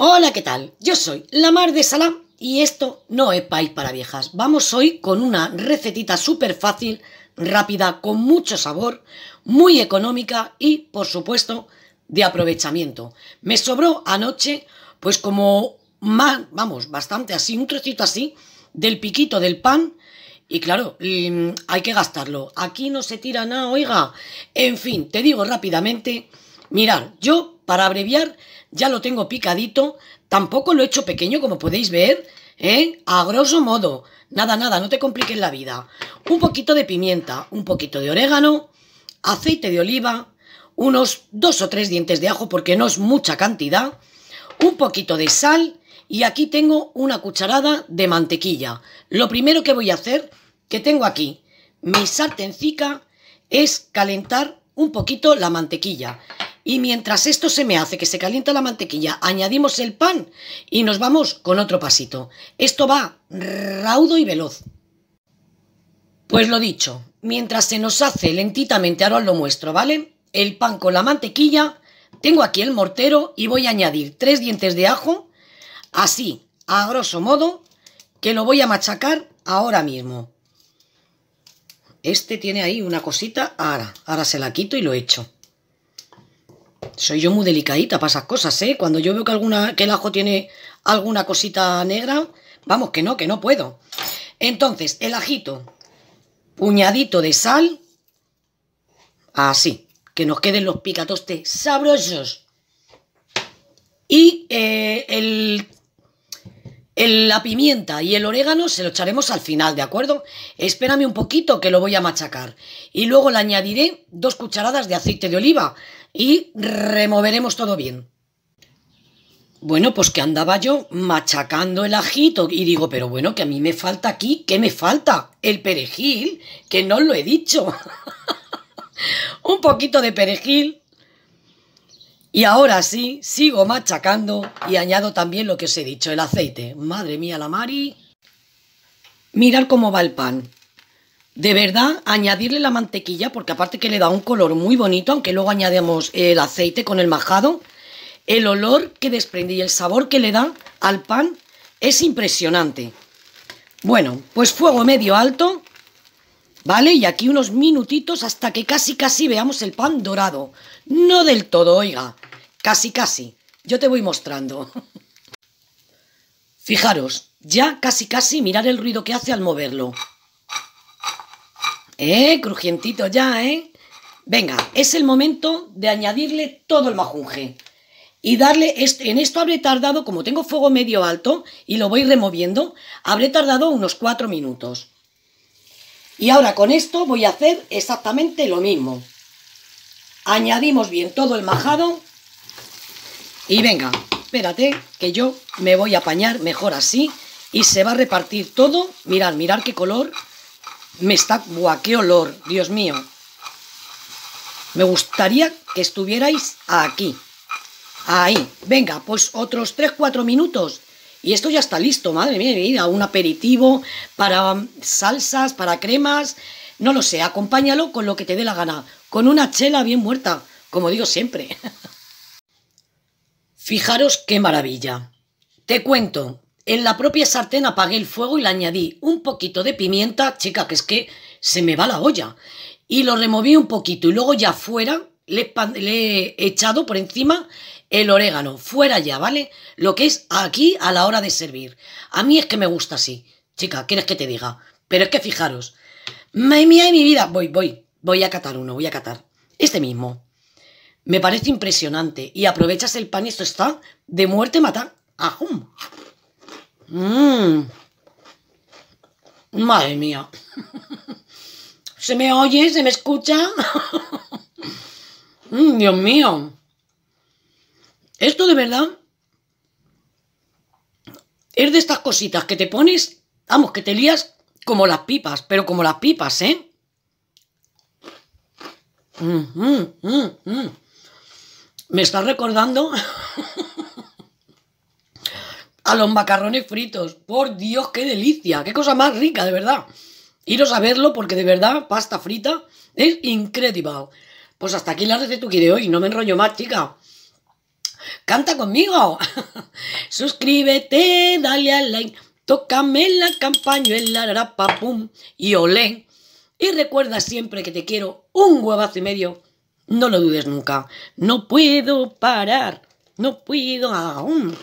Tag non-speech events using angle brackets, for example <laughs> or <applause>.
Hola, ¿qué tal? Yo soy la Mar de Salam y esto no es país para viejas. Vamos hoy con una recetita súper fácil, rápida, con mucho sabor, muy económica y, por supuesto, de aprovechamiento. Me sobró anoche, pues como más, vamos, bastante así, un trocito así del piquito del pan y claro, mm, hay que gastarlo. Aquí no se tira nada, oiga. En fin, te digo rápidamente, mirar, yo para abreviar, ya lo tengo picadito, tampoco lo he hecho pequeño como podéis ver, ¿eh? A grosso modo, nada, nada, no te compliques la vida. Un poquito de pimienta, un poquito de orégano, aceite de oliva, unos dos o tres dientes de ajo porque no es mucha cantidad, un poquito de sal y aquí tengo una cucharada de mantequilla. Lo primero que voy a hacer, que tengo aquí mi sartencica, es calentar un poquito la mantequilla. Y mientras esto se me hace que se calienta la mantequilla, añadimos el pan y nos vamos con otro pasito. Esto va raudo y veloz. Pues lo dicho, mientras se nos hace lentitamente, ahora os lo muestro, ¿vale? El pan con la mantequilla, tengo aquí el mortero y voy a añadir tres dientes de ajo, así, a grosso modo, que lo voy a machacar ahora mismo. Este tiene ahí una cosita, ahora, ahora se la quito y lo echo. Soy yo muy delicadita para esas cosas, ¿eh? Cuando yo veo que, alguna, que el ajo tiene alguna cosita negra, vamos, que no, que no puedo. Entonces, el ajito, puñadito de sal, así, que nos queden los picatostes sabrosos. Y eh, el la pimienta y el orégano se lo echaremos al final, ¿de acuerdo? Espérame un poquito que lo voy a machacar. Y luego le añadiré dos cucharadas de aceite de oliva y removeremos todo bien. Bueno, pues que andaba yo machacando el ajito y digo, pero bueno, que a mí me falta aquí, ¿qué me falta? El perejil, que no lo he dicho. <laughs> un poquito de perejil, y ahora sí, sigo machacando y añado también lo que os he dicho, el aceite. Madre mía, la Mari. Mirad cómo va el pan. De verdad, añadirle la mantequilla, porque aparte que le da un color muy bonito, aunque luego añadimos el aceite con el majado, el olor que desprende y el sabor que le da al pan es impresionante. Bueno, pues fuego medio alto ¿Vale? Y aquí unos minutitos hasta que casi casi veamos el pan dorado. No del todo, oiga. Casi casi. Yo te voy mostrando. <laughs> Fijaros, ya casi casi mirar el ruido que hace al moverlo. Eh, crujientito ya, ¿eh? Venga, es el momento de añadirle todo el majunje. Y darle, este, en esto habré tardado, como tengo fuego medio alto y lo voy removiendo, habré tardado unos cuatro minutos. Y ahora con esto voy a hacer exactamente lo mismo. Añadimos bien todo el majado. Y venga, espérate, que yo me voy a apañar mejor así. Y se va a repartir todo. Mirad, mirad qué color me está... ¡Buah, qué olor! Dios mío. Me gustaría que estuvierais aquí. Ahí. Venga, pues otros 3-4 minutos y esto ya está listo, madre mía, un aperitivo para salsas, para cremas, no lo sé, acompáñalo con lo que te dé la gana, con una chela bien muerta, como digo siempre. <laughs> Fijaros qué maravilla. Te cuento, en la propia sartén apagué el fuego y le añadí un poquito de pimienta, chica, que es que se me va la olla, y lo removí un poquito y luego ya fuera le he echado por encima el orégano fuera ya, ¿vale? Lo que es aquí a la hora de servir. A mí es que me gusta así. Chica, ¿quieres que te diga? Pero es que fijaros. Madre mía de mi vida. Voy, voy. Voy a catar uno, voy a catar. Este mismo. Me parece impresionante. Y aprovechas el pan y esto está de muerte matar. ¡Ajum! Mmm. Madre mía. <laughs> ¿Se me oye? ¿Se me escucha? <laughs> ¡Mmm! Dios mío. Esto de verdad es de estas cositas que te pones, vamos, que te lías como las pipas, pero como las pipas, ¿eh? Me está recordando <laughs> a los macarrones fritos. Por Dios, qué delicia, qué cosa más rica, de verdad. Iros a verlo porque de verdad, pasta frita es increíble. Pues hasta aquí la receta que de hoy, no me enrollo más, chica canta conmigo. <laughs> Suscríbete, dale al like, tócame la campaña, la pum y olé. Y recuerda siempre que te quiero un huevazo y medio. No lo dudes nunca. No puedo parar. No puedo aún.